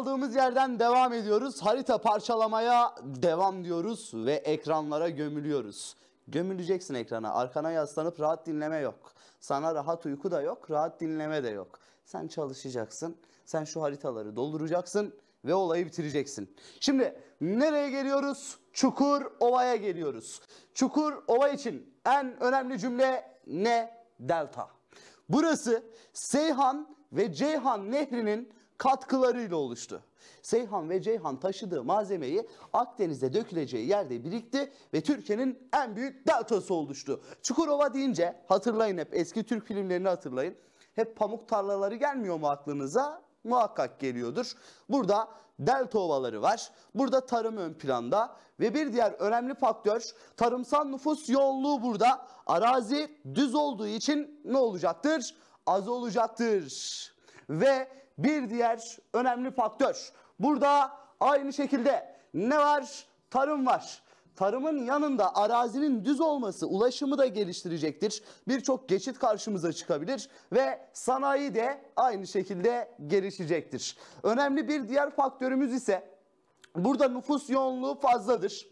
kaldığımız yerden devam ediyoruz. Harita parçalamaya devam diyoruz ve ekranlara gömülüyoruz. Gömüleceksin ekrana, arkana yaslanıp rahat dinleme yok. Sana rahat uyku da yok, rahat dinleme de yok. Sen çalışacaksın, sen şu haritaları dolduracaksın ve olayı bitireceksin. Şimdi nereye geliyoruz? Çukur Ova'ya geliyoruz. Çukur Ova için en önemli cümle ne? Delta. Burası Seyhan ve Ceyhan Nehri'nin katkılarıyla oluştu. Seyhan ve Ceyhan taşıdığı malzemeyi Akdeniz'de döküleceği yerde birikti ve Türkiye'nin en büyük deltası oluştu. Çukurova deyince hatırlayın hep eski Türk filmlerini hatırlayın. Hep pamuk tarlaları gelmiyor mu aklınıza? Muhakkak geliyordur. Burada delta ovaları var. Burada tarım ön planda ve bir diğer önemli faktör tarımsal nüfus yoğunluğu burada. Arazi düz olduğu için ne olacaktır? Az olacaktır. Ve bir diğer önemli faktör. Burada aynı şekilde ne var? Tarım var. Tarımın yanında arazinin düz olması ulaşımı da geliştirecektir. Birçok geçit karşımıza çıkabilir ve sanayi de aynı şekilde gelişecektir. Önemli bir diğer faktörümüz ise burada nüfus yoğunluğu fazladır.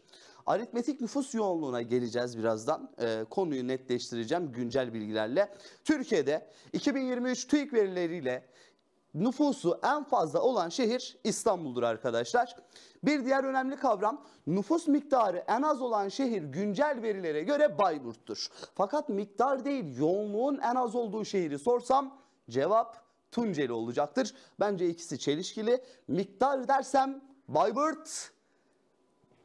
Aritmetik nüfus yoğunluğuna geleceğiz birazdan. E, konuyu netleştireceğim güncel bilgilerle. Türkiye'de 2023 TÜİK verileriyle nüfusu en fazla olan şehir İstanbul'dur arkadaşlar. Bir diğer önemli kavram nüfus miktarı en az olan şehir güncel verilere göre Bayburt'tur. Fakat miktar değil yoğunluğun en az olduğu şehri sorsam cevap Tunceli olacaktır. Bence ikisi çelişkili. Miktar dersem Bayburt,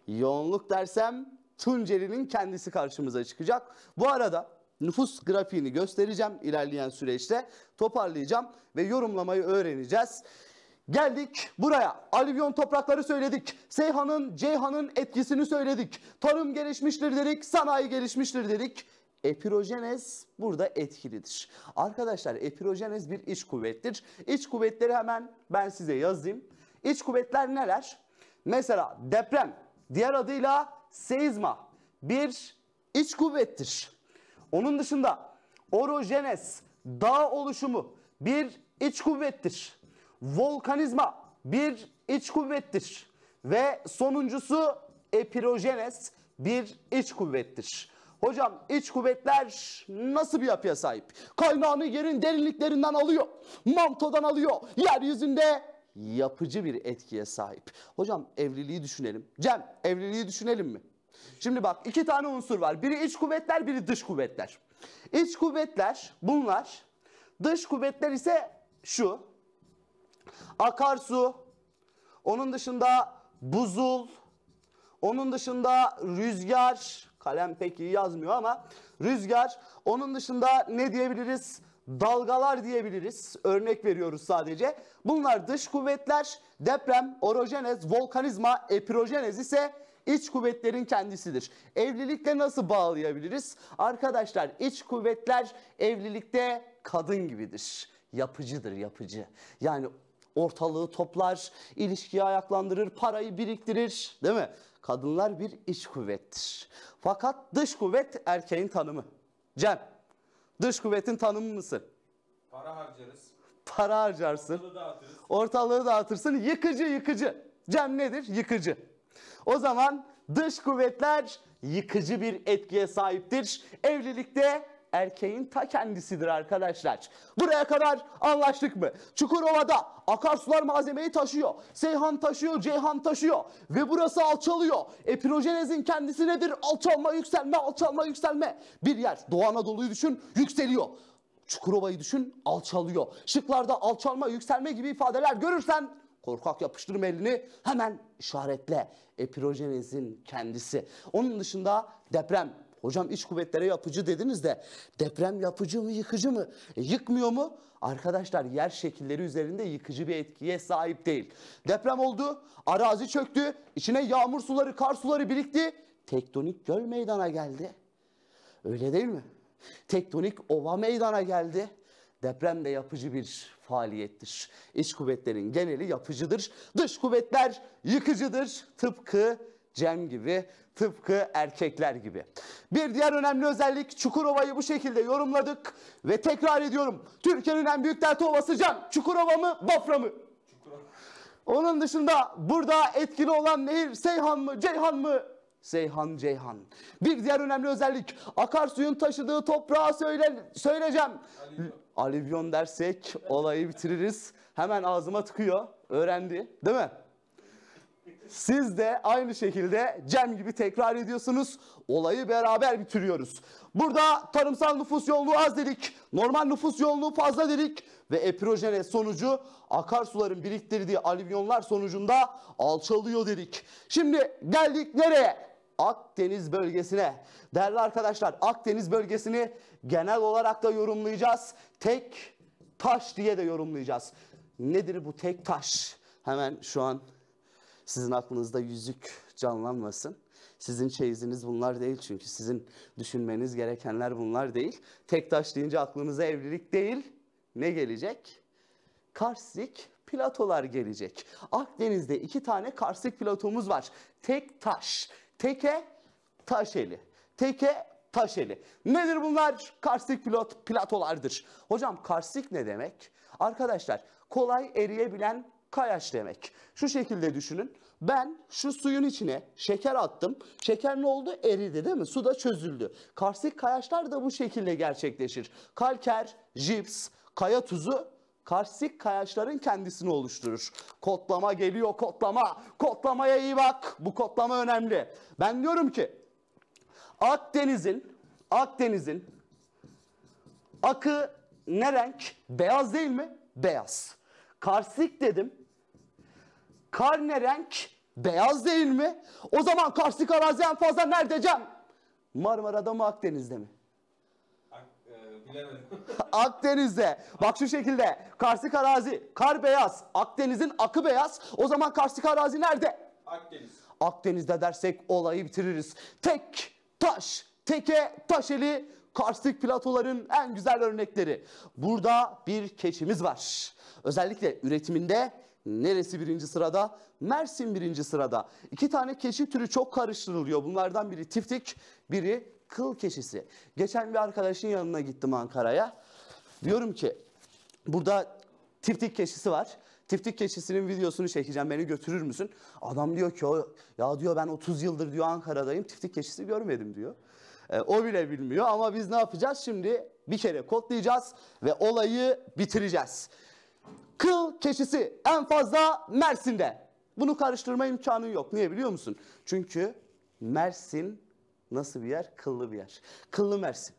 yoğunluk dersem Tunceli'nin kendisi karşımıza çıkacak. Bu arada nüfus grafiğini göstereceğim ilerleyen süreçte. Toparlayacağım ve yorumlamayı öğreneceğiz. Geldik buraya. Alüvyon toprakları söyledik. Seyhan'ın, Ceyhan'ın etkisini söyledik. Tarım gelişmiştir dedik, sanayi gelişmiştir dedik. Epirojenez burada etkilidir. Arkadaşlar epirojenez bir iç kuvvettir. İç kuvvetleri hemen ben size yazayım. İç kuvvetler neler? Mesela deprem, diğer adıyla seizma bir iç kuvvettir. Onun dışında orojenes, dağ oluşumu bir iç kuvvettir. Volkanizma bir iç kuvvettir. Ve sonuncusu epirojenes bir iç kuvvettir. Hocam iç kuvvetler nasıl bir yapıya sahip? Kaynağını yerin derinliklerinden alıyor. Mantodan alıyor. Yeryüzünde yapıcı bir etkiye sahip. Hocam evliliği düşünelim. Cem evliliği düşünelim mi? Şimdi bak iki tane unsur var. Biri iç kuvvetler, biri dış kuvvetler. İç kuvvetler bunlar. Dış kuvvetler ise şu. Akarsu, onun dışında buzul, onun dışında rüzgar, kalem pek iyi yazmıyor ama rüzgar, onun dışında ne diyebiliriz? dalgalar diyebiliriz. Örnek veriyoruz sadece. Bunlar dış kuvvetler, deprem, orojenez, volkanizma, epirojenez ise iç kuvvetlerin kendisidir. Evlilikle nasıl bağlayabiliriz? Arkadaşlar iç kuvvetler evlilikte kadın gibidir. Yapıcıdır yapıcı. Yani ortalığı toplar, ilişkiyi ayaklandırır, parayı biriktirir değil mi? Kadınlar bir iç kuvvettir. Fakat dış kuvvet erkeğin tanımı. Cem, dış kuvvetin tanımı mısın? Para harcarız. Para harcarsın. Ortalığı dağıtırsın. Ortalığı dağıtırsın. Yıkıcı yıkıcı. Cem nedir? Yıkıcı. O zaman dış kuvvetler yıkıcı bir etkiye sahiptir. Evlilikte erkeğin ta kendisidir arkadaşlar. Buraya kadar anlaştık mı? Çukurova'da akarsular malzemeyi taşıyor. Seyhan taşıyor, Ceyhan taşıyor ve burası alçalıyor. Epirojenezin kendisi nedir? Alçalma, yükselme, alçalma, yükselme. Bir yer Doğu Anadolu'yu düşün, yükseliyor. Çukurova'yı düşün, alçalıyor. Şıklarda alçalma, yükselme gibi ifadeler görürsen korkak yapıştırma elini hemen işaretle. Epirojenezin kendisi. Onun dışında deprem. Hocam iç kuvvetlere yapıcı dediniz de deprem yapıcı mı yıkıcı mı? E, yıkmıyor mu? Arkadaşlar yer şekilleri üzerinde yıkıcı bir etkiye sahip değil. Deprem oldu, arazi çöktü, içine yağmur suları, kar suları birikti. Tektonik göl meydana geldi. Öyle değil mi? Tektonik ova meydana geldi. Deprem de yapıcı bir faaliyettir. İç kuvvetlerin geneli yapıcıdır. Dış kuvvetler yıkıcıdır. Tıpkı Cem gibi, tıpkı erkekler gibi. Bir diğer önemli özellik Çukurova'yı bu şekilde yorumladık ve tekrar ediyorum. Türkiye'nin en büyük delta ovası Cem. Çukurova mı, Bafra mı? Çukurova. Onun dışında burada etkili olan nehir Seyhan mı, Ceyhan mı? Seyhan Ceyhan. Bir diğer önemli özellik akarsuyun taşıdığı toprağa söyle, söyleyeceğim alivyon dersek olayı bitiririz. Hemen ağzıma tıkıyor. Öğrendi değil mi? Siz de aynı şekilde Cem gibi tekrar ediyorsunuz. Olayı beraber bitiriyoruz. Burada tarımsal nüfus yoğunluğu az dedik. Normal nüfus yoğunluğu fazla dedik. Ve eprojene sonucu akarsuların biriktirdiği alivyonlar sonucunda alçalıyor dedik. Şimdi geldik nereye? Akdeniz bölgesine. Değerli arkadaşlar Akdeniz bölgesini genel olarak da yorumlayacağız. Tek taş diye de yorumlayacağız. Nedir bu tek taş? Hemen şu an sizin aklınızda yüzük canlanmasın. Sizin çeyiziniz bunlar değil çünkü sizin düşünmeniz gerekenler bunlar değil. Tek taş deyince aklınıza evlilik değil. Ne gelecek? Karsik platolar gelecek. Akdeniz'de iki tane karsik platomuz var. Tek taş. Teke, taşeli, Teke, taşeli. Nedir bunlar? Karstik pilot, platolardır. Hocam karstik ne demek? Arkadaşlar kolay eriyebilen kayaç demek. Şu şekilde düşünün. Ben şu suyun içine şeker attım. Şeker ne oldu? Eridi değil mi? Suda çözüldü. Karstik kayaçlar da bu şekilde gerçekleşir. Kalker, jips, kaya tuzu Karstik kayaçların kendisini oluşturur. Kodlama geliyor kodlama. Kodlamaya iyi bak. Bu kodlama önemli. Ben diyorum ki Akdeniz'in Akdeniz'in akı ne renk? Beyaz değil mi? Beyaz. Karstik dedim. Kar ne renk? Beyaz değil mi? O zaman karstik arazi en fazla nerede Cem? Marmara'da mı Akdeniz'de mi? Akdeniz'de. Bak şu şekilde. Karstik arazi. Kar beyaz. Akdeniz'in akı beyaz. O zaman karstik arazi nerede? Akdeniz. Akdeniz'de dersek olayı bitiririz. Tek taş. Teke taş eli. Karstik platoların en güzel örnekleri. Burada bir keçimiz var. Özellikle üretiminde Neresi birinci sırada? Mersin birinci sırada. İki tane keçi türü çok karıştırılıyor. Bunlardan biri tiftik, biri kıl keşisi. Geçen bir arkadaşın yanına gittim Ankara'ya. Diyorum ki burada tiftik keşisi var. Tiftik keşisinin videosunu çekeceğim beni götürür müsün? Adam diyor ki o ya diyor ben 30 yıldır diyor Ankara'dayım tiftik keşisi görmedim diyor. E, o bile bilmiyor ama biz ne yapacağız şimdi? Bir kere kodlayacağız ve olayı bitireceğiz. Kıl keşisi en fazla Mersin'de. Bunu karıştırma imkanı yok. Niye biliyor musun? Çünkü Mersin Nasıl bir yer? Kıllı bir yer. Kıllı Mersin.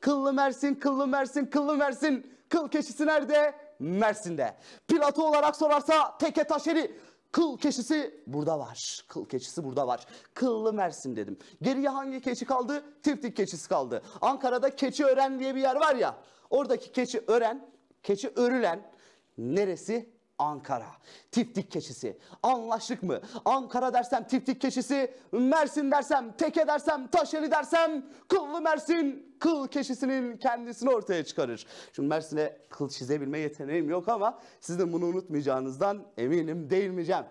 Kıllı Mersin, kıllı Mersin, kıllı Mersin. Kıl keşisi nerede? Mersin'de. Platı olarak sorarsa teke taşeri. Kıl keçisi burada var. Kıl keçisi burada var. Kıllı Mersin dedim. Geriye hangi keçi kaldı? Tiftik keçisi kaldı. Ankara'da keçi ören diye bir yer var ya. Oradaki keçi ören, keçi örülen neresi? Ankara. Tiftik keçisi. Anlaştık mı? Ankara dersem tiftik keçisi, Mersin dersem, teke dersem, taşeli dersem, kıllı Mersin kıl keçisinin kendisini ortaya çıkarır. Şimdi Mersin'e kıl çizebilme yeteneğim yok ama sizin bunu unutmayacağınızdan eminim değilmeyeceğim.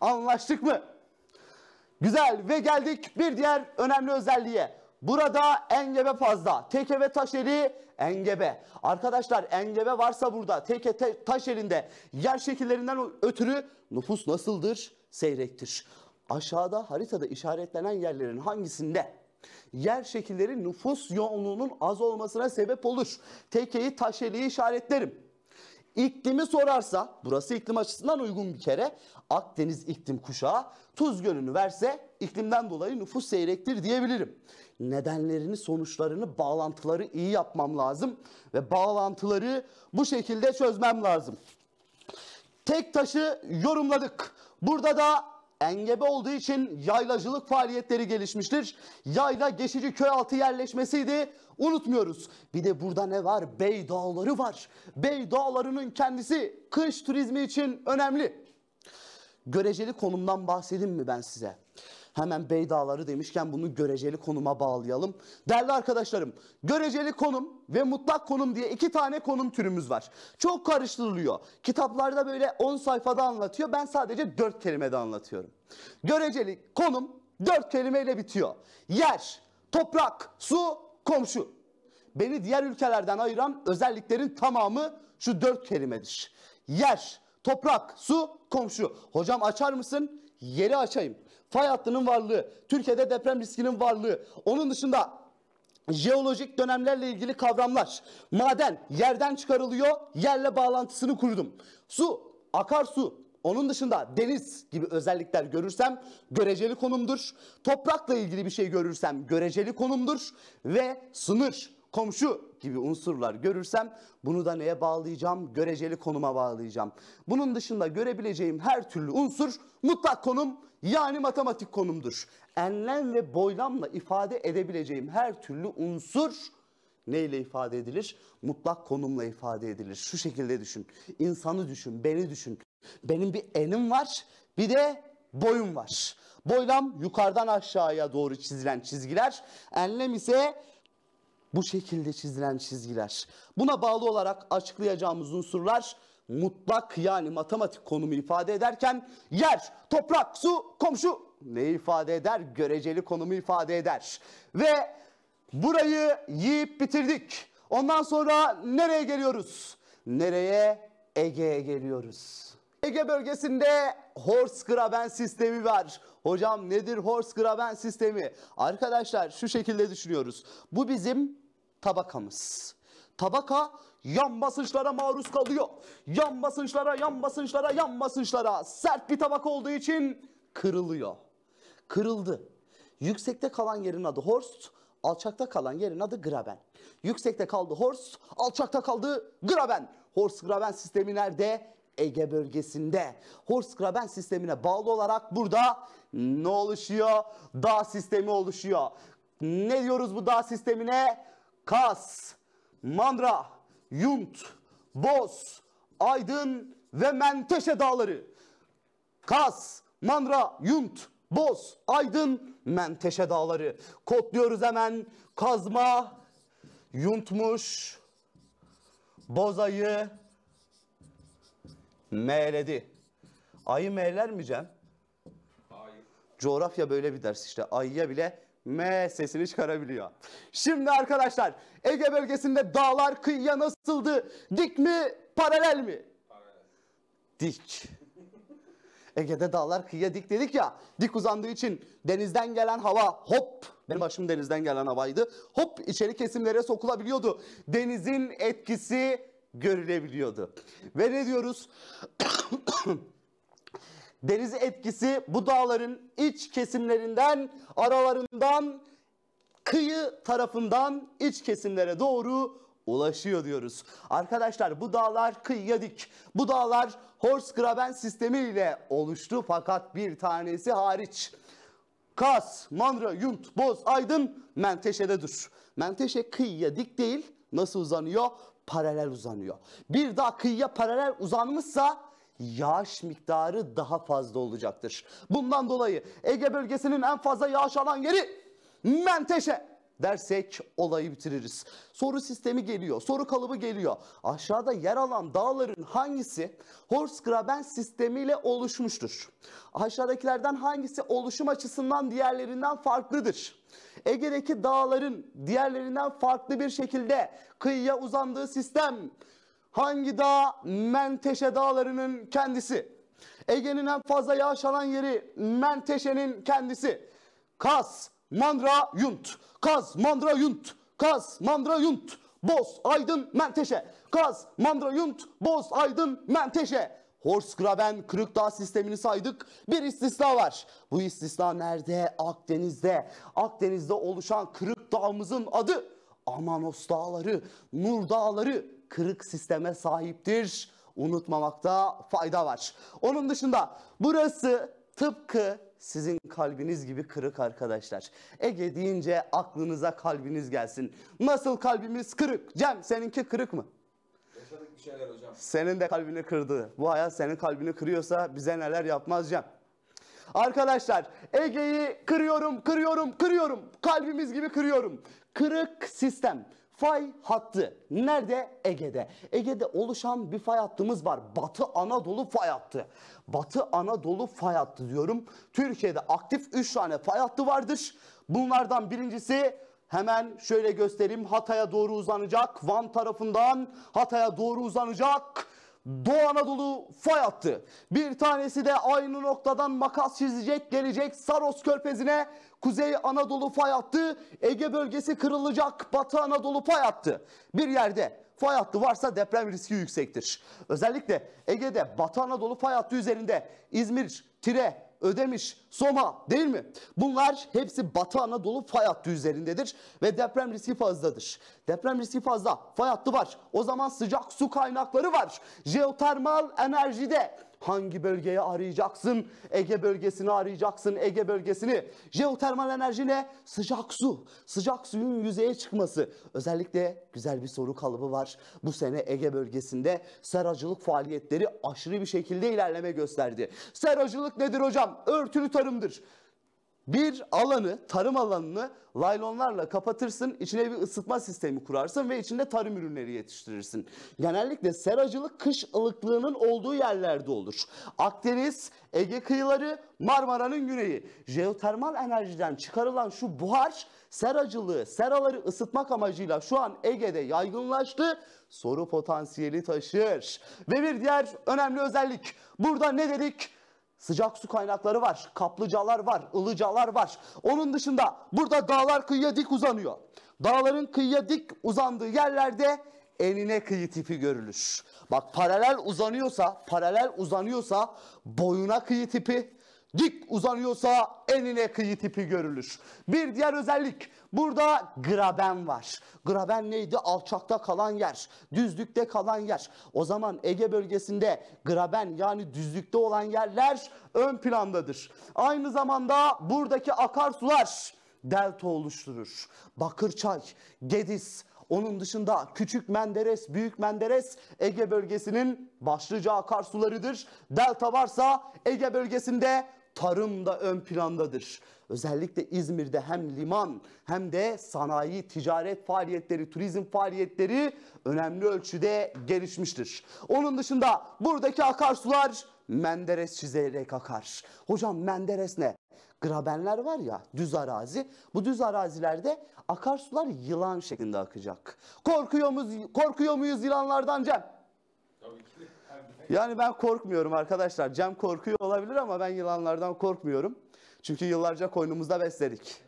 Anlaştık mı? Güzel ve geldik bir diğer önemli özelliğe. Burada engebe fazla. Teke ve taş eli engebe. Arkadaşlar engebe varsa burada teke te, taş elinde yer şekillerinden ötürü nüfus nasıldır? Seyrektir. Aşağıda haritada işaretlenen yerlerin hangisinde yer şekilleri nüfus yoğunluğunun az olmasına sebep olur? Tekeyi taş eli işaretlerim. İklimi sorarsa burası iklim açısından uygun bir kere Akdeniz iklim kuşağı tuz gölünü verse iklimden dolayı nüfus seyrektir diyebilirim. Nedenlerini, sonuçlarını, bağlantıları iyi yapmam lazım ve bağlantıları bu şekilde çözmem lazım. Tek taşı yorumladık. Burada da engebe olduğu için yaylacılık faaliyetleri gelişmiştir. Yayla geçici köy altı yerleşmesiydi. Unutmuyoruz. Bir de burada ne var? Bey Dağları var. Bey Dağları'nın kendisi kış turizmi için önemli. Göreceli konumdan bahsedeyim mi ben size? Hemen beydağları demişken bunu göreceli konuma bağlayalım. Değerli arkadaşlarım, göreceli konum ve mutlak konum diye iki tane konum türümüz var. Çok karıştırılıyor. Kitaplarda böyle 10 sayfada anlatıyor. Ben sadece 4 kelimede anlatıyorum. Göreceli konum 4 kelimeyle bitiyor. Yer, toprak, su, komşu. Beni diğer ülkelerden ayıran özelliklerin tamamı şu dört kelimedir. Yer, toprak, su, komşu. Hocam açar mısın? Yeri açayım fay hattının varlığı, Türkiye'de deprem riskinin varlığı, onun dışında jeolojik dönemlerle ilgili kavramlar, maden yerden çıkarılıyor, yerle bağlantısını kurdum. Su, akarsu, onun dışında deniz gibi özellikler görürsem göreceli konumdur. Toprakla ilgili bir şey görürsem göreceli konumdur. Ve sınır, komşu gibi unsurlar görürsem bunu da neye bağlayacağım? Göreceli konuma bağlayacağım. Bunun dışında görebileceğim her türlü unsur mutlak konum yani matematik konumdur. Enlem ve boylamla ifade edebileceğim her türlü unsur neyle ifade edilir? Mutlak konumla ifade edilir. Şu şekilde düşün. İnsanı düşün, beni düşün. Benim bir enim var, bir de boyum var. Boylam yukarıdan aşağıya doğru çizilen çizgiler. Enlem ise bu şekilde çizilen çizgiler. Buna bağlı olarak açıklayacağımız unsurlar mutlak yani matematik konumu ifade ederken yer, toprak, su, komşu ne ifade eder? Göreceli konumu ifade eder. Ve burayı yiyip bitirdik. Ondan sonra nereye geliyoruz? Nereye? Ege'ye geliyoruz. Ege bölgesinde horse graben sistemi var. Hocam nedir horse graben sistemi? Arkadaşlar şu şekilde düşünüyoruz. Bu bizim tabakamız. Tabaka Yan basınçlara maruz kalıyor. Yan basınçlara, yan basınçlara, yan basınçlara. Sert bir tabak olduğu için kırılıyor. Kırıldı. Yüksekte kalan yerin adı Horst, alçakta kalan yerin adı Graben. Yüksekte kaldı Horst, alçakta kaldı Graben. Horst-Graben sistemi nerede? Ege bölgesinde. Horst-Graben sistemine bağlı olarak burada ne oluşuyor? Dağ sistemi oluşuyor. Ne diyoruz bu dağ sistemine? Kas, Mandra, Yunt, Boz, Aydın ve Menteşe dağları. Kas, Manra, Yunt, Boz, Aydın, Menteşe dağları. Kodluyoruz hemen. Kazma, Yuntmuş, Bozayı meyledi. Ayı meyler mi Cem? Hayır. Coğrafya böyle bir ders işte. Ayıya bile M sesini çıkarabiliyor. Şimdi arkadaşlar Ege bölgesinde dağlar kıyıya nasıldı? Dik mi paralel mi? Paralel. Dik. Ege'de dağlar kıyıya dik dedik ya. Dik uzandığı için denizden gelen hava hop. Benim başım denizden gelen havaydı. Hop içeri kesimlere sokulabiliyordu. Denizin etkisi görülebiliyordu. Ve ne diyoruz? deniz etkisi bu dağların iç kesimlerinden aralarından kıyı tarafından iç kesimlere doğru ulaşıyor diyoruz. Arkadaşlar bu dağlar kıyıya dik. Bu dağlar Horsgraben sistemi ile oluştu fakat bir tanesi hariç. Kas, Manra, Yunt, Boz, Aydın, Menteşe'dedir. Menteşe kıyıya dik değil. Nasıl uzanıyor? Paralel uzanıyor. Bir dağ kıyıya paralel uzanmışsa yağış miktarı daha fazla olacaktır. Bundan dolayı Ege bölgesinin en fazla yağış alan yeri Menteşe dersek olayı bitiririz. Soru sistemi geliyor, soru kalıbı geliyor. Aşağıda yer alan dağların hangisi Horsgraben sistemiyle oluşmuştur? Aşağıdakilerden hangisi oluşum açısından diğerlerinden farklıdır? Ege'deki dağların diğerlerinden farklı bir şekilde kıyıya uzandığı sistem Hangi dağ? Menteşe dağlarının kendisi. Ege'nin en fazla yağış alan yeri Menteşe'nin kendisi. Kaz Mandra, Yunt. Kaz, Mandra, Yunt. Kaz, Mandra, Yunt. Boz, Aydın, Menteşe. Kaz, Mandra, Yunt. Boz, Aydın, Menteşe. kırık dağ sistemini saydık. Bir istisna var. Bu istisna nerede? Akdeniz'de. Akdeniz'de oluşan kırık dağımızın adı Amanos Dağları, Nur Dağları, kırık sisteme sahiptir. Unutmamakta fayda var. Onun dışında burası tıpkı sizin kalbiniz gibi kırık arkadaşlar. Ege deyince aklınıza kalbiniz gelsin. Nasıl kalbimiz kırık? Cem seninki kırık mı? Yaşadık bir şeyler hocam. Senin de kalbini kırdı. Bu hayat senin kalbini kırıyorsa bize neler yapmaz Cem. Arkadaşlar Ege'yi kırıyorum, kırıyorum, kırıyorum. Kalbimiz gibi kırıyorum. Kırık sistem. Fay hattı. Nerede? Ege'de. Ege'de oluşan bir fay hattımız var. Batı Anadolu fay hattı. Batı Anadolu fay hattı diyorum. Türkiye'de aktif 3 tane fay hattı vardır. Bunlardan birincisi hemen şöyle göstereyim. Hatay'a doğru uzanacak. Van tarafından Hatay'a doğru uzanacak. Doğu Anadolu fay attı. Bir tanesi de aynı noktadan makas çizecek gelecek Saros Körfezi'ne Kuzey Anadolu fay attı. Ege bölgesi kırılacak Batı Anadolu fay attı. Bir yerde fay hattı varsa deprem riski yüksektir. Özellikle Ege'de Batı Anadolu fay hattı üzerinde İzmir, Tire, Ödemiş, Soma değil mi? Bunlar hepsi Batı Anadolu fay hattı üzerindedir ve deprem riski fazladır. Deprem riski fazla, fay hattı var. O zaman sıcak su kaynakları var. Jeotermal enerjide Hangi bölgeye arayacaksın? Ege bölgesini arayacaksın. Ege bölgesini. Jeotermal enerji ne? Sıcak su. Sıcak suyun yüzeye çıkması. Özellikle güzel bir soru kalıbı var. Bu sene Ege bölgesinde seracılık faaliyetleri aşırı bir şekilde ilerleme gösterdi. Seracılık nedir hocam? Örtülü tarımdır. Bir alanı, tarım alanını laylonlarla kapatırsın, içine bir ısıtma sistemi kurarsın ve içinde tarım ürünleri yetiştirirsin. Genellikle seracılık kış ılıklığının olduğu yerlerde olur. Akdeniz, Ege kıyıları, Marmara'nın güneyi. Jeotermal enerjiden çıkarılan şu buhar seracılığı, seraları ısıtmak amacıyla şu an Ege'de yaygınlaştı. Soru potansiyeli taşır. Ve bir diğer önemli özellik. Burada ne dedik? Sıcak su kaynakları var, kaplıcalar var, ılıcalar var. Onun dışında burada dağlar kıyıya dik uzanıyor. Dağların kıyıya dik uzandığı yerlerde enine kıyı tipi görülür. Bak paralel uzanıyorsa, paralel uzanıyorsa boyuna kıyı tipi, dik uzanıyorsa enine kıyı tipi görülür. Bir diğer özellik burada graben var. Graben neydi? Alçakta kalan yer, düzlükte kalan yer. O zaman Ege bölgesinde graben yani düzlükte olan yerler ön plandadır. Aynı zamanda buradaki akarsular delta oluşturur. Bakırçay, Gediz, onun dışında Küçük Menderes, Büyük Menderes Ege bölgesinin başlıca akarsularıdır. Delta varsa Ege bölgesinde tarım da ön plandadır. Özellikle İzmir'de hem liman hem de sanayi, ticaret faaliyetleri, turizm faaliyetleri önemli ölçüde gelişmiştir. Onun dışında buradaki akarsular Menderes çizerek akar. Hocam Menderes ne? Grabenler var ya düz arazi. Bu düz arazilerde akarsular yılan şeklinde akacak. Korkuyor muyuz, korkuyor muyuz yılanlardan Cem? Yani ben korkmuyorum arkadaşlar. Cem korkuyor olabilir ama ben yılanlardan korkmuyorum. Çünkü yıllarca koynumuzda besledik.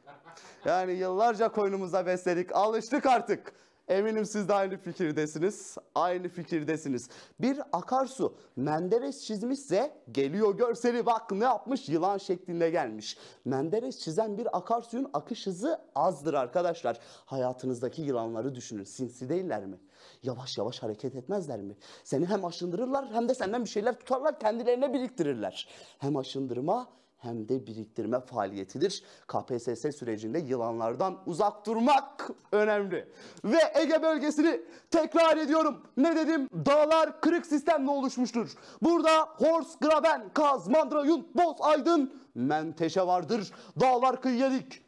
Yani yıllarca koynumuzda besledik. Alıştık artık. Eminim siz de aynı fikirdesiniz. Aynı fikirdesiniz. Bir akarsu Menderes çizmişse geliyor görseli bak ne yapmış yılan şeklinde gelmiş. Menderes çizen bir akarsuyun akış hızı azdır arkadaşlar. Hayatınızdaki yılanları düşünün. Sinsi değiller mi? Yavaş yavaş hareket etmezler mi? Seni hem aşındırırlar hem de senden bir şeyler tutarlar kendilerine biriktirirler. Hem aşındırma hem de biriktirme faaliyetidir. KPSS sürecinde yılanlardan uzak durmak önemli. Ve Ege bölgesini tekrar ediyorum. Ne dedim? Dağlar kırık sistemle oluşmuştur. Burada horse Graben, Kaz, mandra Mandrayun, Boz, Aydın, Menteşe vardır. Dağlar kıyı yedik.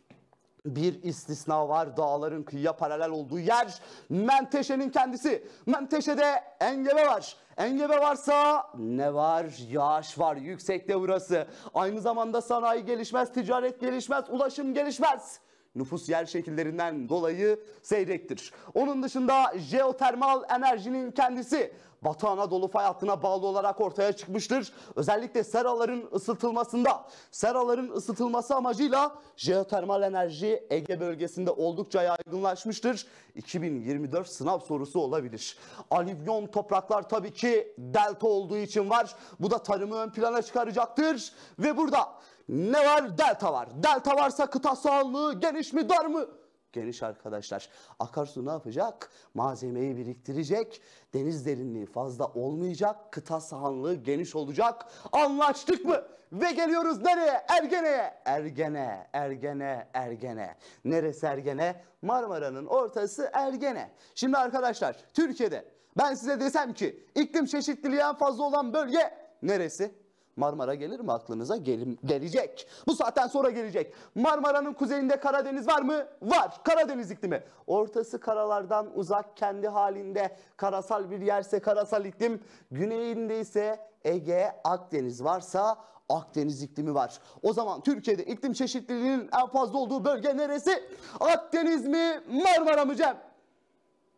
Bir istisna var dağların kıyıya paralel olduğu yer Menteşe'nin kendisi. Menteşe'de engebe var. Engebe varsa ne var? Yağış var. Yüksekte burası. Aynı zamanda sanayi gelişmez, ticaret gelişmez, ulaşım gelişmez nüfus yer şekillerinden dolayı seyrektir. Onun dışında jeotermal enerjinin kendisi Batı Anadolu fay hattına bağlı olarak ortaya çıkmıştır. Özellikle seraların ısıtılmasında, seraların ısıtılması amacıyla jeotermal enerji Ege bölgesinde oldukça yaygınlaşmıştır. 2024 sınav sorusu olabilir. Alivyon topraklar tabii ki delta olduğu için var. Bu da tarımı ön plana çıkaracaktır. Ve burada ne var? Delta var. Delta varsa kıta sağlığı geniş mi dar mı? geniş arkadaşlar. Akarsu ne yapacak? Malzemeyi biriktirecek. Deniz derinliği fazla olmayacak. Kıta sahanlığı geniş olacak. Anlaştık mı? Ve geliyoruz nereye? Ergene'ye. Ergene, Ergene, Ergene. Neresi Ergene? Marmara'nın ortası Ergene. Şimdi arkadaşlar Türkiye'de ben size desem ki iklim çeşitliliği en fazla olan bölge neresi? Marmara gelir mi aklınıza? Gel gelecek. Bu saatten sonra gelecek. Marmara'nın kuzeyinde Karadeniz var mı? Var. Karadeniz iklimi. Ortası karalardan uzak kendi halinde karasal bir yerse karasal iklim. Güneyinde ise Ege, Akdeniz varsa Akdeniz iklimi var. O zaman Türkiye'de iklim çeşitliliğinin en fazla olduğu bölge neresi? Akdeniz mi Marmara mı Cem?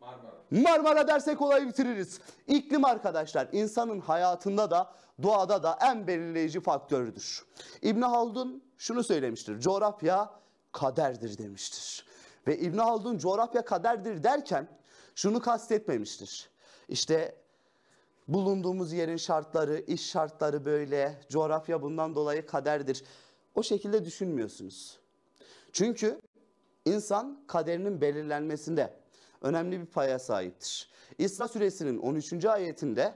Marmara. Marmara dersek olayı bitiririz. İklim arkadaşlar insanın hayatında da doğada da en belirleyici faktördür. İbn Haldun şunu söylemiştir. Coğrafya kaderdir demiştir. Ve İbn Haldun coğrafya kaderdir derken şunu kastetmemiştir. İşte bulunduğumuz yerin şartları, iş şartları böyle, coğrafya bundan dolayı kaderdir. O şekilde düşünmüyorsunuz. Çünkü insan kaderinin belirlenmesinde önemli bir paya sahiptir. İsra suresinin 13. ayetinde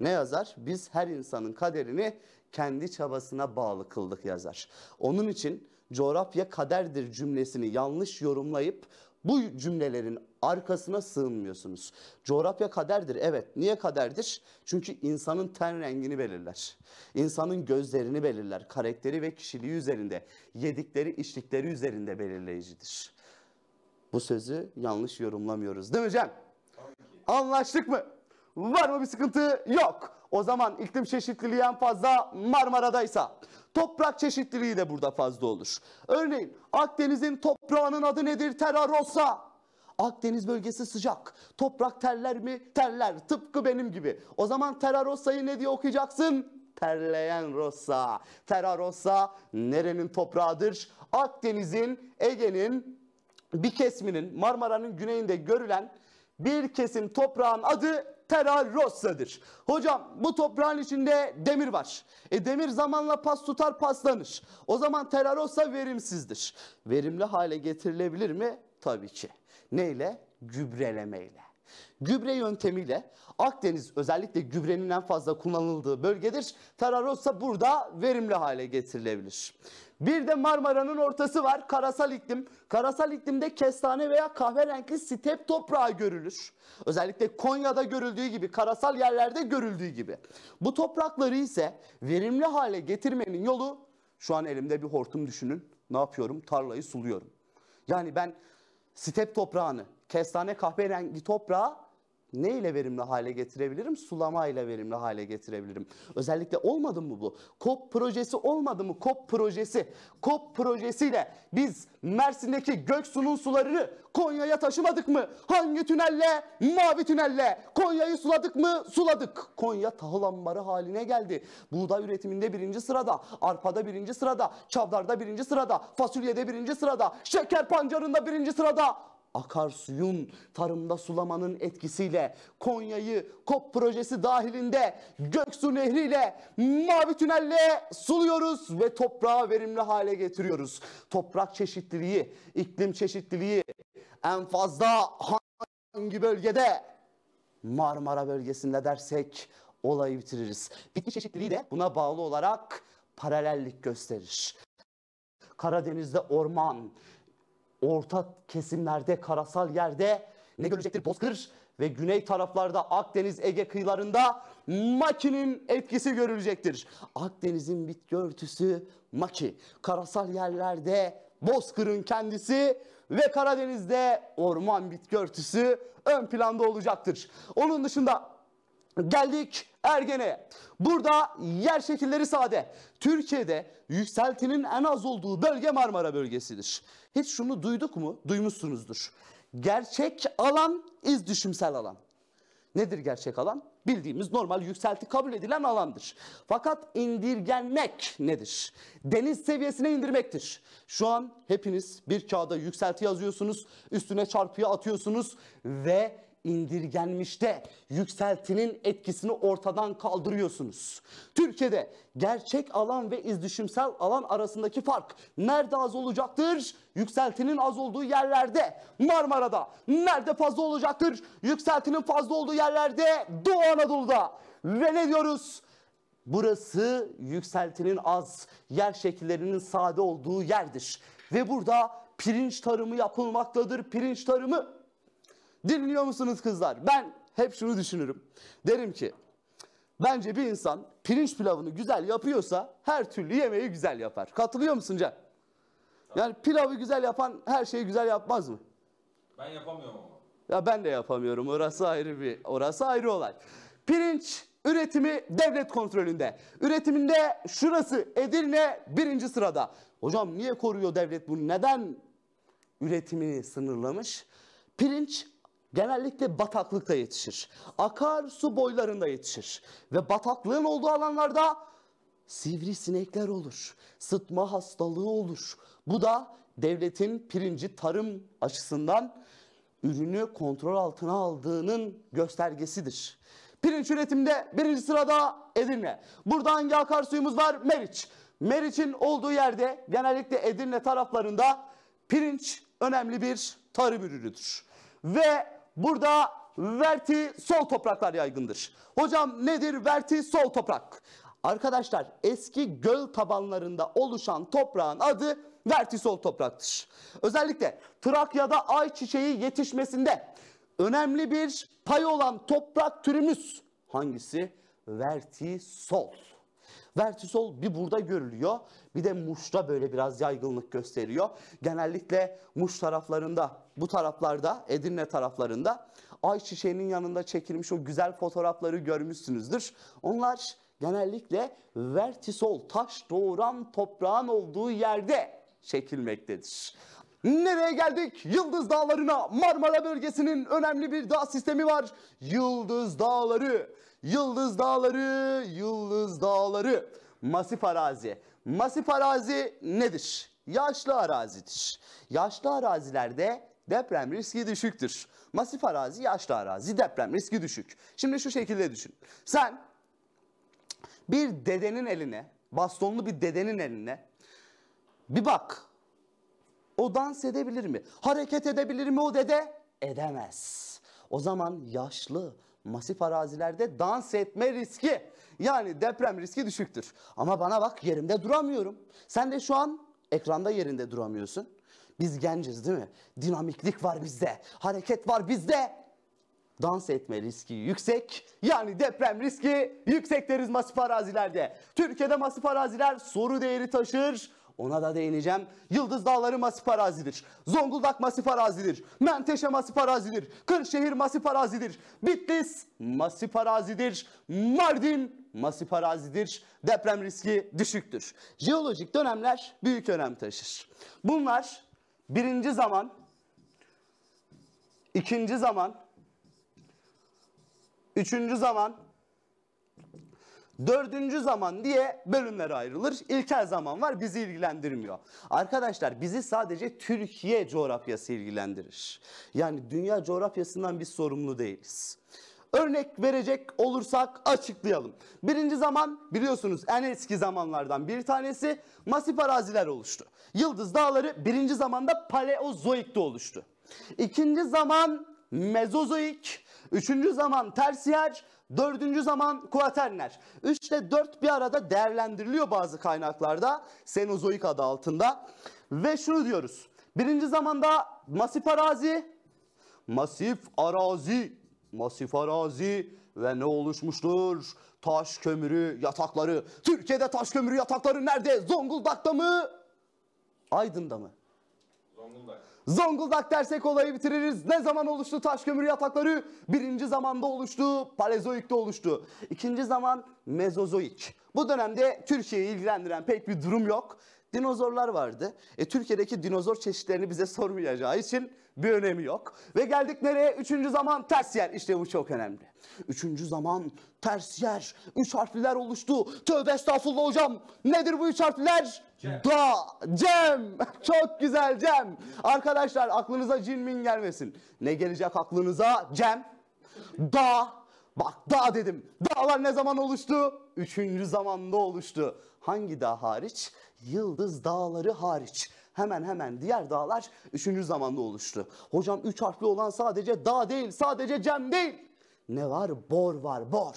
ne yazar? Biz her insanın kaderini kendi çabasına bağlı kıldık yazar. Onun için coğrafya kaderdir cümlesini yanlış yorumlayıp bu cümlelerin arkasına sığınmıyorsunuz. Coğrafya kaderdir evet. Niye kaderdir? Çünkü insanın ten rengini belirler. İnsanın gözlerini belirler. Karakteri ve kişiliği üzerinde, yedikleri içtikleri üzerinde belirleyicidir bu sözü yanlış yorumlamıyoruz. Değil mi Cem? Anlaştık mı? Var mı bir sıkıntı? Yok. O zaman iklim çeşitliliği en fazla Marmara'daysa toprak çeşitliliği de burada fazla olur. Örneğin Akdeniz'in toprağının adı nedir? Terrarossa. Akdeniz bölgesi sıcak. Toprak terler mi? Terler. Tıpkı benim gibi. O zaman Terrarossa'yı ne diye okuyacaksın? Terleyen Rossa. Terrarossa nerenin toprağıdır? Akdeniz'in, Ege'nin, bir kesminin Marmara'nın güneyinde görülen bir kesim toprağın adı Terra Rossa'dır. Hocam bu toprağın içinde demir var. E demir zamanla pas tutar paslanır. O zaman Terra Rossa verimsizdir. Verimli hale getirilebilir mi? Tabii ki. Neyle? Gübrelemeyle. Gübre yöntemiyle Akdeniz özellikle gübrenin en fazla kullanıldığı bölgedir. Tararosa burada verimli hale getirilebilir. Bir de Marmara'nın ortası var karasal iklim. Karasal iklimde kestane veya kahverengi step toprağı görülür. Özellikle Konya'da görüldüğü gibi karasal yerlerde görüldüğü gibi. Bu toprakları ise verimli hale getirmenin yolu şu an elimde bir hortum düşünün. Ne yapıyorum? Tarlayı suluyorum. Yani ben step toprağını kestane kahverengi toprağı ne ile verimli hale getirebilirim? Sulama ile verimli hale getirebilirim. Özellikle olmadı mı bu? KOP projesi olmadı mı? KOP projesi. KOP projesiyle biz Mersin'deki Göksu'nun sularını Konya'ya taşımadık mı? Hangi tünelle? Mavi tünelle. Konya'yı suladık mı? Suladık. Konya tahıl ambarı haline geldi. Buğday üretiminde birinci sırada, arpada birinci sırada, çavdarda birinci sırada, fasulyede birinci sırada, şeker pancarında birinci sırada akarsuyun tarımda sulamanın etkisiyle Konya'yı KOP projesi dahilinde Göksu Nehri ile mavi tünelle suluyoruz ve toprağı verimli hale getiriyoruz. Toprak çeşitliliği, iklim çeşitliliği en fazla hangi bölgede? Marmara bölgesinde dersek olayı bitiririz. Bitki çeşitliliği de buna bağlı olarak paralellik gösterir. Karadeniz'de orman, orta kesimlerde, karasal yerde ne görecektir Bozkır ve güney taraflarda Akdeniz Ege kıyılarında Maki'nin etkisi görülecektir. Akdeniz'in bitki örtüsü Maki. Karasal yerlerde Bozkır'ın kendisi ve Karadeniz'de orman bitki örtüsü ön planda olacaktır. Onun dışında Geldik Ergene. Burada yer şekilleri sade. Türkiye'de yükseltinin en az olduğu bölge Marmara bölgesidir. Hiç şunu duyduk mu? Duymuşsunuzdur. Gerçek alan iz düşümsel alan. Nedir gerçek alan? Bildiğimiz normal yükselti kabul edilen alandır. Fakat indirgenmek nedir? Deniz seviyesine indirmektir. Şu an hepiniz bir kağıda yükselti yazıyorsunuz, üstüne çarpıya atıyorsunuz ve indirgenmişte yükseltinin etkisini ortadan kaldırıyorsunuz. Türkiye'de gerçek alan ve izdüşümsel alan arasındaki fark nerede az olacaktır? Yükseltinin az olduğu yerlerde Marmara'da. Nerede fazla olacaktır? Yükseltinin fazla olduğu yerlerde Doğu Anadolu'da. Ve ne diyoruz? Burası yükseltinin az, yer şekillerinin sade olduğu yerdir. Ve burada pirinç tarımı yapılmaktadır. Pirinç tarımı Dinliyor musunuz kızlar? Ben hep şunu düşünürüm. Derim ki bence bir insan pirinç pilavını güzel yapıyorsa her türlü yemeği güzel yapar. Katılıyor musun Can? Yani pilavı güzel yapan her şeyi güzel yapmaz mı? Ben yapamıyorum ama. Ya ben de yapamıyorum. Orası ayrı bir orası ayrı olay. Pirinç üretimi devlet kontrolünde. Üretiminde şurası Edirne birinci sırada. Hocam niye koruyor devlet bunu? Neden üretimini sınırlamış? Pirinç genellikle bataklıkta yetişir. Akar su boylarında yetişir. Ve bataklığın olduğu alanlarda sivri sinekler olur. Sıtma hastalığı olur. Bu da devletin pirinci tarım açısından ürünü kontrol altına aldığının göstergesidir. Pirinç üretimde birinci sırada Edirne. Burada hangi akarsuyumuz var? Meriç. Meriç'in olduğu yerde genellikle Edirne taraflarında pirinç önemli bir tarım ürünüdür. Ve burada verti sol topraklar yaygındır. Hocam nedir verti sol toprak? Arkadaşlar eski göl tabanlarında oluşan toprağın adı vertisol topraktır. Özellikle Trakya'da ayçiçeği yetişmesinde önemli bir pay olan toprak türümüz hangisi? Vertisol. Vertisol bir burada görülüyor. Bir de Muş'ta böyle biraz yaygınlık gösteriyor. Genellikle Muş taraflarında, bu taraflarda, Edirne taraflarında ayçiçeğinin yanında çekilmiş o güzel fotoğrafları görmüşsünüzdür. Onlar genellikle vertisol, taş doğuran toprağın olduğu yerde çekilmektedir. Nereye geldik? Yıldız Dağları'na Marmara bölgesinin önemli bir dağ sistemi var. Yıldız Dağları, Yıldız Dağları, Yıldız Dağları. Masif arazi. Masif arazi nedir? Yaşlı arazidir. Yaşlı arazilerde deprem riski düşüktür. Masif arazi, yaşlı arazi, deprem riski düşük. Şimdi şu şekilde düşün. Sen bir dedenin eline, bastonlu bir dedenin eline bir bak o dans edebilir mi? Hareket edebilir mi o dede? Edemez. O zaman yaşlı, masif arazilerde dans etme riski yani deprem riski düşüktür. Ama bana bak yerimde duramıyorum. Sen de şu an ekranda yerinde duramıyorsun. Biz genciz değil mi? Dinamiklik var bizde. Hareket var bizde. Dans etme riski yüksek. Yani deprem riski yüksek deriz masif arazilerde. Türkiye'de masif araziler soru değeri taşır. Ona da değineceğim. Yıldız Dağları masif arazidir. Zonguldak masif arazidir. Menteşe masif arazidir. Kırşehir masif arazidir. Bitlis masif arazidir. Mardin masif arazidir. Deprem riski düşüktür. Jeolojik dönemler büyük önem taşır. Bunlar birinci zaman, ikinci zaman, üçüncü zaman, dördüncü zaman diye bölümlere ayrılır. İlkel zaman var bizi ilgilendirmiyor. Arkadaşlar bizi sadece Türkiye coğrafyası ilgilendirir. Yani dünya coğrafyasından biz sorumlu değiliz. Örnek verecek olursak açıklayalım. Birinci zaman biliyorsunuz en eski zamanlardan bir tanesi masif araziler oluştu. Yıldız dağları birinci zamanda paleozoikte oluştu. İkinci zaman mezozoik, üçüncü zaman tersiyer, Dördüncü zaman kuaterner. 3 ile 4 bir arada değerlendiriliyor bazı kaynaklarda. Senozoik adı altında. Ve şunu diyoruz. Birinci zamanda masif arazi, masif arazi, masif arazi ve ne oluşmuştur? Taş kömürü yatakları. Türkiye'de taş kömürü yatakları nerede? Zonguldak'ta mı? Aydın'da mı? Zonguldak. Zonguldak dersek olayı bitiririz. Ne zaman oluştu taş kömür yatakları? Birinci zamanda oluştu, palezoikte oluştu. İkinci zaman mezozoik. Bu dönemde Türkiye'yi ilgilendiren pek bir durum yok. Dinozorlar vardı. E, Türkiye'deki dinozor çeşitlerini bize sormayacağı için bir önemi yok. Ve geldik nereye? Üçüncü zaman tersiyer. İşte bu çok önemli. Üçüncü zaman tersiyer. Üç harfliler oluştu. Tövbe estağfurullah hocam. Nedir bu üç harfliler? Da Cem. Çok güzel Cem. Arkadaşlar aklınıza Cilmin gelmesin. Ne gelecek aklınıza? Cem. Da. Bak da dedim. Dağlar ne zaman oluştu? Üçüncü zamanda oluştu. Hangi dağ hariç? Yıldız dağları hariç. Hemen hemen diğer dağlar üçüncü zamanda oluştu. Hocam üç harfli olan sadece dağ değil, sadece cem değil. Ne var? Bor var. Bor.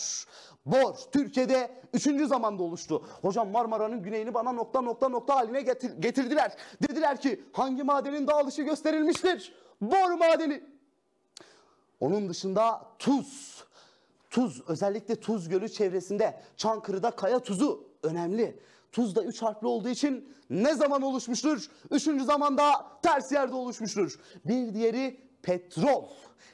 Bor. Türkiye'de üçüncü zamanda oluştu. Hocam Marmara'nın güneyini bana nokta nokta nokta haline getir getirdiler. Dediler ki hangi madenin dağılışı gösterilmiştir? Bor madeni. Onun dışında tuz. Tuz özellikle Tuz Gölü çevresinde Çankırı'da kaya tuzu önemli. Tuz da üç harfli olduğu için ne zaman oluşmuştur? Üçüncü zamanda ters yerde oluşmuştur. Bir diğeri petrol,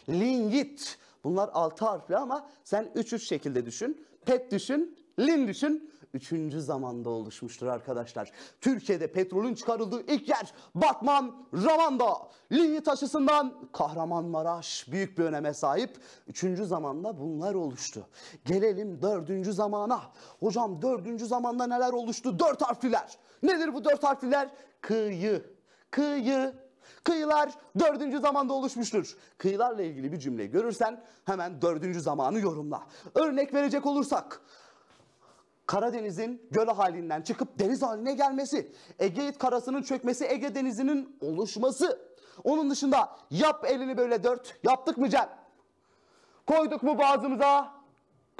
lingit, Bunlar 6 harfli ama sen 3-3 şekilde düşün. Pet düşün, lin düşün. Üçüncü zamanda oluşmuştur arkadaşlar. Türkiye'de petrolün çıkarıldığı ilk yer Batman, Ramanda. Linyi taşısından Kahramanmaraş büyük bir öneme sahip. Üçüncü zamanda bunlar oluştu. Gelelim dördüncü zamana. Hocam dördüncü zamanda neler oluştu? Dört harfliler. Nedir bu dört harfliler? Kıyı. Kıyı Kıyılar dördüncü zamanda oluşmuştur. Kıyılarla ilgili bir cümle görürsen hemen dördüncü zamanı yorumla. Örnek verecek olursak Karadeniz'in göl halinden çıkıp deniz haline gelmesi, Egeit karasının çökmesi, Ege denizinin oluşması. Onun dışında yap elini böyle dört, yaptık mı Cem? Koyduk mu boğazımıza?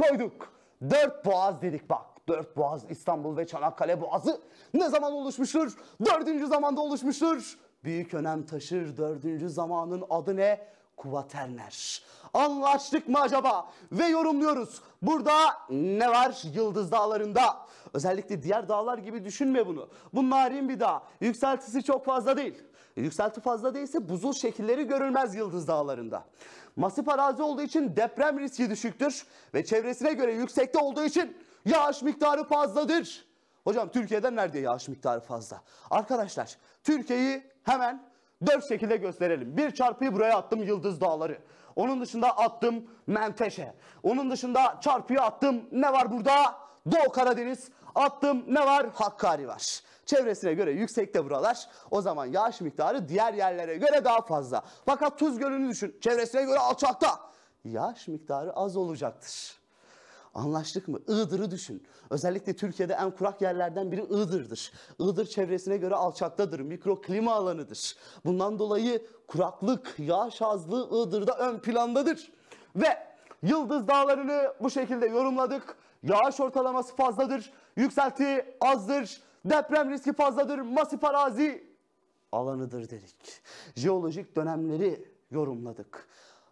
Koyduk. Dört boğaz dedik bak. Dört boğaz İstanbul ve Çanakkale boğazı ne zaman oluşmuştur? Dördüncü zamanda oluşmuştur büyük önem taşır. Dördüncü zamanın adı ne? Kuvaterner. Anlaştık mı acaba? Ve yorumluyoruz. Burada ne var? Yıldız dağlarında. Özellikle diğer dağlar gibi düşünme bunu. Bu narin bir dağ. Yükseltisi çok fazla değil. Yükselti fazla değilse buzul şekilleri görülmez Yıldız Dağları'nda. Masif arazi olduğu için deprem riski düşüktür ve çevresine göre yüksekte olduğu için yağış miktarı fazladır. Hocam Türkiye'den nerede yağış miktarı fazla? Arkadaşlar Türkiye'yi Hemen dört şekilde gösterelim. Bir çarpıyı buraya attım yıldız dağları. Onun dışında attım menteşe. Onun dışında çarpıyı attım ne var burada? Doğu Karadeniz attım ne var? Hakkari var. Çevresine göre yüksekte buralar. O zaman yağış miktarı diğer yerlere göre daha fazla. Fakat Tuz Gölü'nü düşün. Çevresine göre alçakta. Yağış miktarı az olacaktır. Anlaştık mı? Iğdır'ı düşün. Özellikle Türkiye'de en kurak yerlerden biri Iğdır'dır. Iğdır çevresine göre alçaktadır. klima alanıdır. Bundan dolayı kuraklık, yağış azlığı Iğdır'da ön plandadır. Ve Yıldız Dağları'nı bu şekilde yorumladık. Yağış ortalaması fazladır. Yükselti azdır. Deprem riski fazladır. Masif arazi alanıdır dedik. Jeolojik dönemleri yorumladık.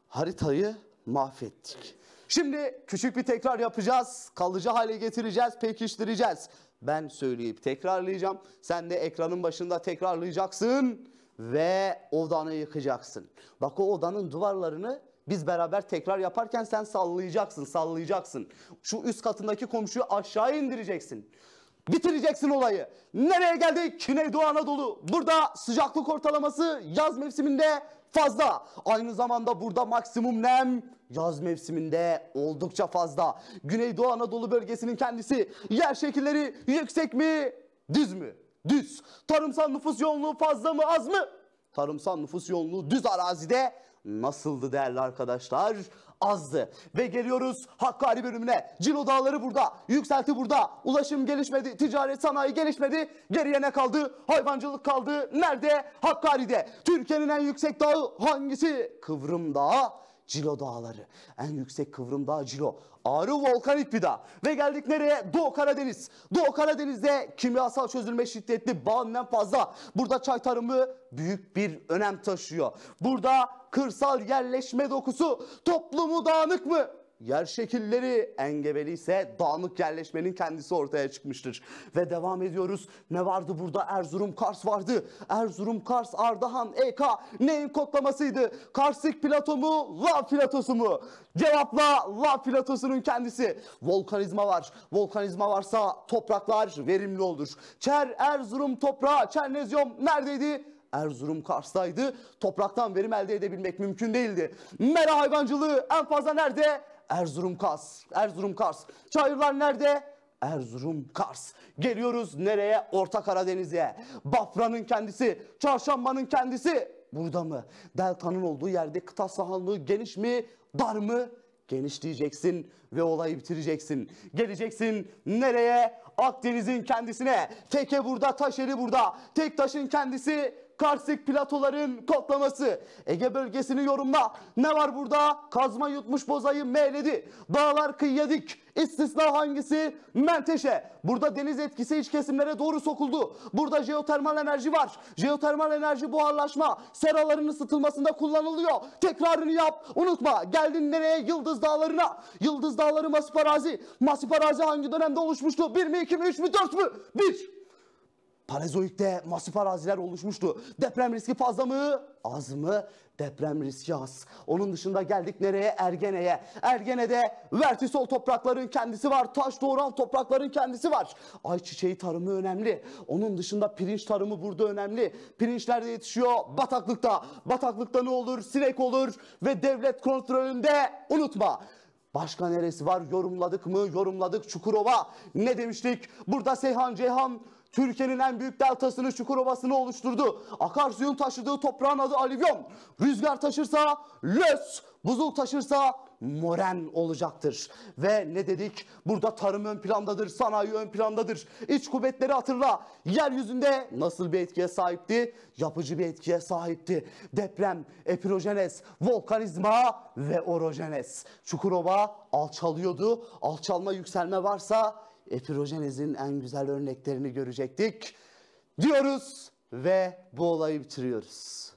Haritayı mahvettik. Şimdi küçük bir tekrar yapacağız. Kalıcı hale getireceğiz, pekiştireceğiz. Ben söyleyip tekrarlayacağım. Sen de ekranın başında tekrarlayacaksın ve odanı yıkacaksın. Bak o odanın duvarlarını biz beraber tekrar yaparken sen sallayacaksın, sallayacaksın. Şu üst katındaki komşuyu aşağı indireceksin. Bitireceksin olayı. Nereye geldik? Güneydoğu Anadolu. Burada sıcaklık ortalaması yaz mevsiminde fazla. Aynı zamanda burada maksimum nem yaz mevsiminde oldukça fazla. Güneydoğu Anadolu bölgesinin kendisi yer şekilleri yüksek mi düz mü? Düz. Tarımsal nüfus yoğunluğu fazla mı az mı? Tarımsal nüfus yoğunluğu düz arazide nasıldı değerli arkadaşlar? Azdı. Ve geliyoruz Hakkari bölümüne. Cilo dağları burada, yükselti burada. Ulaşım gelişmedi, ticaret sanayi gelişmedi. Geriye ne kaldı? Hayvancılık kaldı. Nerede? Hakkari'de. Türkiye'nin en yüksek dağı hangisi? Kıvrım Dağı Cilo Dağları. En yüksek kıvrım dağ Cilo. Ağrı volkanik bir dağ. Ve geldik nereye? Doğu Karadeniz. Doğu Karadeniz'de kimyasal çözülme şiddetli bağından fazla. Burada çay tarımı büyük bir önem taşıyor. Burada kırsal yerleşme dokusu toplumu dağınık mı? yer şekilleri engebeli ise dağınık yerleşmenin kendisi ortaya çıkmıştır. Ve devam ediyoruz. Ne vardı burada? Erzurum Kars vardı. Erzurum Kars Ardahan EK neyin kodlamasıydı? Karsik plato mu? La platosu mu? Cevapla La platosunun kendisi. Volkanizma var. Volkanizma varsa topraklar verimli olur. Çer Erzurum toprağı. Çernezyum neredeydi? Erzurum Kars'taydı. Topraktan verim elde edebilmek mümkün değildi. Mera hayvancılığı en fazla nerede? Erzurum Kars. Erzurum Kars. Çayırlar nerede? Erzurum Kars. Geliyoruz nereye? Orta Karadeniz'e. Bafra'nın kendisi, Çarşamba'nın kendisi burada mı? Delta'nın olduğu yerde kıta sahanlığı geniş mi, dar mı? Geniş diyeceksin ve olayı bitireceksin. Geleceksin nereye? Akdeniz'in kendisine. Teke burada, taşeri burada. Tek taşın kendisi karsik platoların koklaması. Ege bölgesini yorumla. Ne var burada? Kazma yutmuş bozayı meyledi. Dağlar kıyıya dik. İstisna hangisi? Menteşe. Burada deniz etkisi iç kesimlere doğru sokuldu. Burada jeotermal enerji var. Jeotermal enerji buharlaşma. Seraların ısıtılmasında kullanılıyor. Tekrarını yap. Unutma. Geldin nereye? Yıldız Dağları'na. Yıldız Dağları masif arazi. Masif arazi hangi dönemde oluşmuştu? 1 mi 2 mi 3 mü 4 mü? 1. Palezoik'te masif araziler oluşmuştu. Deprem riski fazla mı? Az mı? Deprem riski az. Onun dışında geldik nereye? Ergene'ye. Ergene'de vertisol toprakların kendisi var. Taş doğral toprakların kendisi var. Ayçiçeği tarımı önemli. Onun dışında pirinç tarımı burada önemli. Pirinçler de yetişiyor bataklıkta. Bataklıkta ne olur? Sinek olur ve devlet kontrolünde unutma. Başka neresi var? Yorumladık mı? Yorumladık Çukurova. Ne demiştik? Burada Seyhan Ceyhan Türkiye'nin en büyük deltasını Çukurova'sını oluşturdu. Akarsuyun taşıdığı toprağın adı alivyon. Rüzgar taşırsa lös, buzul taşırsa moren olacaktır. Ve ne dedik? Burada tarım ön plandadır, sanayi ön plandadır. İç kuvvetleri hatırla. Yeryüzünde nasıl bir etkiye sahipti? Yapıcı bir etkiye sahipti. Deprem, epirojenes, volkanizma ve orojenez. Çukurova alçalıyordu. Alçalma yükselme varsa epirojenezin en güzel örneklerini görecektik diyoruz ve bu olayı bitiriyoruz.